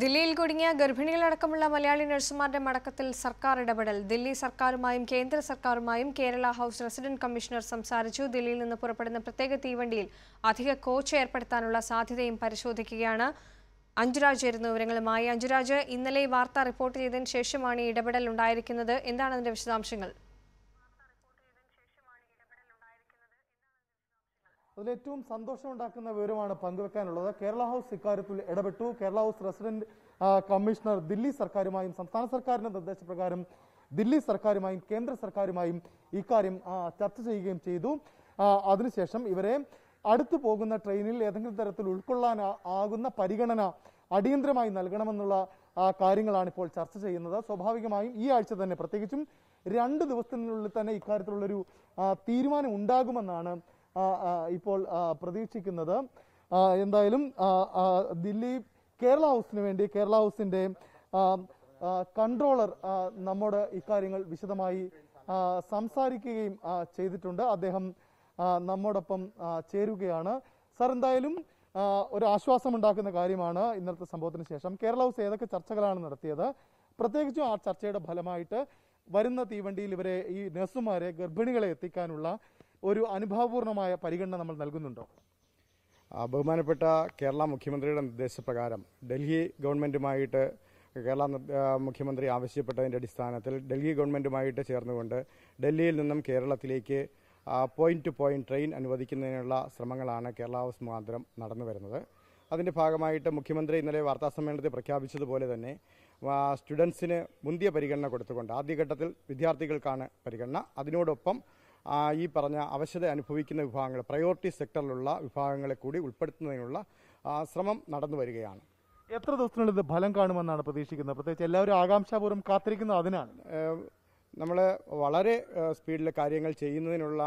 ദില്ലിയിൽ കുടുങ്ങിയ ഗർഭിണികളടക്കമുള്ള മലയാളി നഴ്സുമാരുടെ മടക്കത്തിൽ സർക്കാർ ഇടപെടൽ ദില്ലി സർക്കാരുമായും കേന്ദ്ര സർക്കാരുമായും കേരള ഹൗസ് റെസിഡന്റ് കമ്മീഷണർ സംസാരിച്ചു ദില്ലിയിൽ നിന്ന് പുറപ്പെടുന്ന പ്രത്യേക തീവണ്ടിയിൽ അധിക കോച്ച് ഏർപ്പെടുത്താനുള്ള സാധ്യതയും പരിശോധിക്കുകയാണ് അഞ്ജുരാജ് ആയിരുന്നു വിവരങ്ങളുമായി അഞ്ജുരാജ് ഇന്നലെ വാർത്ത റിപ്പോർട്ട് ചെയ്തതിന് ശേഷമാണ് ഈ ഇടപെടൽ ഉണ്ടായിരിക്കുന്നത് എന്താണ് അതിന്റെ വിശദാംശങ്ങൾ അതിലേറ്റവും സന്തോഷം ഉണ്ടാക്കുന്ന വിവരമാണ് പങ്കുവെക്കാനുള്ളത് കേരള ഹൗസ് ഇക്കാര്യത്തിൽ ഇടപെട്ടു Kerala house resident commissioner Delhi സർക്കാരുമായും സംസ്ഥാന സർക്കാരിന്റെ നിർദ്ദേശപ്രകാരം ദില്ലി സർക്കാരുമായും കേന്ദ്ര സർക്കാരുമായും ഇക്കാര്യം ചർച്ച ചെയ്യുകയും ചെയ്തു അതിനുശേഷം ഇവരെ അടുത്തു പോകുന്ന ട്രെയിനിൽ ഏതെങ്കിലും തരത്തിൽ ഉൾക്കൊള്ളാൻ ആകുന്ന പരിഗണന അടിയന്തരമായി നൽകണമെന്നുള്ള കാര്യങ്ങളാണ് ഇപ്പോൾ ചർച്ച ചെയ്യുന്നത് സ്വാഭാവികമായും ഈ ആഴ്ച തന്നെ പ്രത്യേകിച്ചും രണ്ട് ദിവസത്തിനുള്ളിൽ തന്നെ ഇക്കാര്യത്തിലുള്ളൊരു തീരുമാനം ഉണ്ടാകുമെന്നാണ് ഇപ്പോൾ പ്രതീക്ഷിക്കുന്നത് എന്തായാലും ദില്ലി കേരള ഹൗസിന് വേണ്ടി കേരള ഹൗസിന്റെ കൺട്രോളർ നമ്മോട് ഇക്കാര്യങ്ങൾ വിശദമായി സംസാരിക്കുകയും ചെയ്തിട്ടുണ്ട് അദ്ദേഹം നമ്മോടൊപ്പം ചേരുകയാണ് സർ എന്തായാലും ഒരു ആശ്വാസം ഉണ്ടാക്കുന്ന കാര്യമാണ് ഇന്നത്തെ സംഭവത്തിന് ശേഷം കേരള ഹൗസ് ഏതൊക്കെ ചർച്ചകളാണ് നടത്തിയത് പ്രത്യേകിച്ചും ആ ചർച്ചയുടെ ഫലമായിട്ട് വരുന്ന തീവണ്ടിയിൽ ഇവരെ ഈ നഴ്സുമാരെ ഗർഭിണികളെ എത്തിക്കാനുള്ള ഒരു അനുഭവപൂർണമായ പരിഗണന നമ്മൾ നൽകുന്നുണ്ടോ ബഹുമാനപ്പെട്ട കേരള മുഖ്യമന്ത്രിയുടെ നിർദ്ദേശപ്രകാരം ഡൽഹി ഗവൺമെന്റുമായിട്ട് കേരള മുഖ്യമന്ത്രി ആവശ്യപ്പെട്ടതിൻ്റെ അടിസ്ഥാനത്തിൽ ഡൽഹി ഗവൺമെൻറ്റുമായിട്ട് ചേർന്നുകൊണ്ട് ഡൽഹിയിൽ നിന്നും കേരളത്തിലേക്ക് പോയിന്റ് ടു പോയിന്റ് ട്രെയിൻ അനുവദിക്കുന്നതിനുള്ള ശ്രമങ്ങളാണ് കേരള ഹൗസ് മുഖാന്തരം നടന്നു വരുന്നത് അതിൻ്റെ ഭാഗമായിട്ട് മുഖ്യമന്ത്രി ഇന്നലെ വാർത്താസമ്മേളനത്തിൽ പ്രഖ്യാപിച്ചതുപോലെ തന്നെ സ്റ്റുഡൻസിന് മുന്തിയ പരിഗണന കൊടുത്തുകൊണ്ട് ആദ്യഘട്ടത്തിൽ വിദ്യാർത്ഥികൾക്കാണ് പരിഗണന അതിനോടൊപ്പം ഈ പറഞ്ഞ അവശത അനുഭവിക്കുന്ന വിഭാഗങ്ങൾ പ്രയോറിറ്റി സെക്ടറിലുള്ള വിഭാഗങ്ങളെ കൂടി ഉൾപ്പെടുത്തുന്നതിനുള്ള ശ്രമം നടന്നു വരികയാണ് എത്ര ദിവസത്തിനുള്ളിൽ ഇത് ഫലം കാണുമെന്നാണ് പ്രതീക്ഷിക്കുന്നത് പ്രത്യേകിച്ച് എല്ലാവരും ആകാംക്ഷാപൂർവ്വം കാത്തിരിക്കുന്നത് അതിനാണ് നമ്മൾ വളരെ സ്പീഡിൽ കാര്യങ്ങൾ ചെയ്യുന്നതിനുള്ള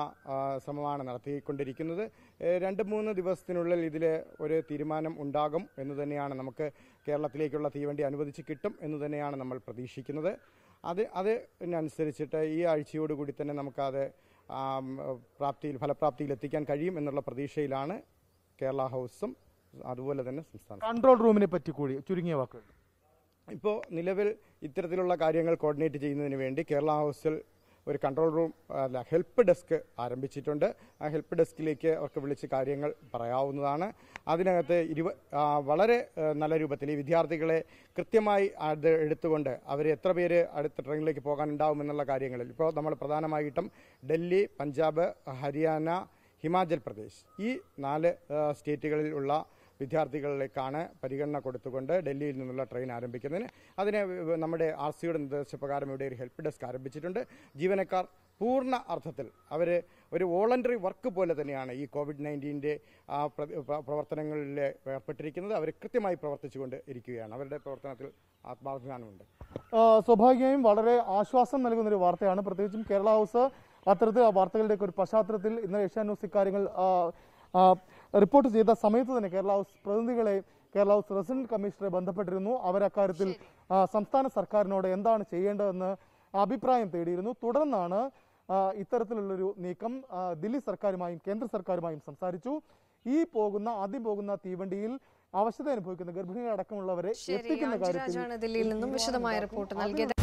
ശ്രമമാണ് നടത്തിക്കൊണ്ടിരിക്കുന്നത് രണ്ട് മൂന്ന് ദിവസത്തിനുള്ളിൽ ഇതിൽ ഒരു തീരുമാനം ഉണ്ടാകും എന്ന് തന്നെയാണ് നമുക്ക് കേരളത്തിലേക്കുള്ള തീവണ്ടി അനുവദിച്ച് കിട്ടും എന്ന് തന്നെയാണ് നമ്മൾ പ്രതീക്ഷിക്കുന്നത് അത് അതിനനുസരിച്ചിട്ട് ഈ ആഴ്ചയോടുകൂടി തന്നെ നമുക്കത് പ്രാപ്തിയിൽ ഫലപ്രാപ്തിയിൽ എത്തിക്കാൻ കഴിയും എന്നുള്ള പ്രതീക്ഷയിലാണ് കേരള ഹൗസും അതുപോലെ തന്നെ സംസ്ഥാനം കൺട്രോൾ റൂമിനെ പറ്റി കൂടി ചുരുങ്ങിയ വാക്കുകൾ ഇപ്പോൾ നിലവിൽ ഇത്തരത്തിലുള്ള കാര്യങ്ങൾ കോർഡിനേറ്റ് ചെയ്യുന്നതിന് വേണ്ടി കേരള ഹൗസിൽ ഒരു കൺട്രോൾ റൂം അല്ല ഹെൽപ്പ് ഡെസ്ക് ആരംഭിച്ചിട്ടുണ്ട് ആ ഹെൽപ്പ് ഡെസ്കിലേക്ക് അവർക്ക് വിളിച്ച് കാര്യങ്ങൾ പറയാവുന്നതാണ് അതിനകത്ത് ഇരുപ വളരെ നല്ല രൂപത്തിൽ ഈ വിദ്യാർത്ഥികളെ കൃത്യമായി അത് എടുത്തുകൊണ്ട് അവർ എത്ര പേര് അടുത്ത ട്രെയിനിലേക്ക് പോകാനുണ്ടാവുമെന്നുള്ള കാര്യങ്ങളിൽ ഇപ്പോൾ നമ്മൾ പ്രധാനമായിട്ടും ഡൽഹി പഞ്ചാബ് ഹരിയാന ഹിമാചൽ പ്രദേശ് ഈ നാല് സ്റ്റേറ്റുകളിലുള്ള വിദ്യാർത്ഥികളിലേക്കാണ് പരിഗണന കൊടുത്തുകൊണ്ട് ഡൽഹിയിൽ നിന്നുള്ള ട്രെയിൻ ആരംഭിക്കുന്നതിന് അതിന് നമ്മുടെ ആർ സിയുടെ നിർദ്ദേശപ്രകാരം ഇവിടെ ഒരു ഹെൽപ്പ് ഡെസ്ക് ആരംഭിച്ചിട്ടുണ്ട് ജീവനക്കാർ പൂർണ്ണ അർത്ഥത്തിൽ അവർ ഒരു വോളണ്ടറി വർക്ക് പോലെ തന്നെയാണ് ഈ കോവിഡ് നയൻറ്റീൻ്റെ ആ പ്രവർത്തനങ്ങളിൽ ഏർപ്പെട്ടിരിക്കുന്നത് അവർ കൃത്യമായി പ്രവർത്തിച്ചുകൊണ്ട് ഇരിക്കുകയാണ് അവരുടെ പ്രവർത്തനത്തിൽ ആത്മാഭിമാനമുണ്ട് സ്വാഭാവികമായും വളരെ ആശ്വാസം നൽകുന്ന ഒരു വാർത്തയാണ് പ്രത്യേകിച്ചും കേരള ഹൗസ് അത്തരത്തിൽ ആ വാർത്തകളുടെയൊക്കെ ഒരു പശ്ചാത്തലത്തിൽ ഇന്നലെ ഏഷ്യാ ന്യൂസ് ഇക്കാര്യങ്ങൾ റിപ്പോർട്ട് ചെയ്ത സമയത്ത് തന്നെ കേരള ഹൗസ് പ്രതിനിധികളെ കേരള ഹൗസ് റെസിഡന്റ് കമ്മീഷണറെ ബന്ധപ്പെട്ടിരുന്നു അവരക്കാര്യത്തിൽ സംസ്ഥാന സർക്കാരിനോട് എന്താണ് ചെയ്യേണ്ടതെന്ന് അഭിപ്രായം തേടിയിരുന്നു തുടർന്നാണ് ഇത്തരത്തിലുള്ളൊരു നീക്കം ദില്ലി സർക്കാരുമായും കേന്ദ്ര സർക്കാരുമായും സംസാരിച്ചു ഈ പോകുന്ന ആദ്യം പോകുന്ന തീവണ്ടിയിൽ അവശത അനുഭവിക്കുന്ന ഗർഭിണികൾ അടക്കമുള്ളവരെ എത്തിക്കുന്ന കാര്യത്തിൽ ദില്ലിയിൽ നിന്നും വിശദമായ റിപ്പോർട്ട് നൽകിയത്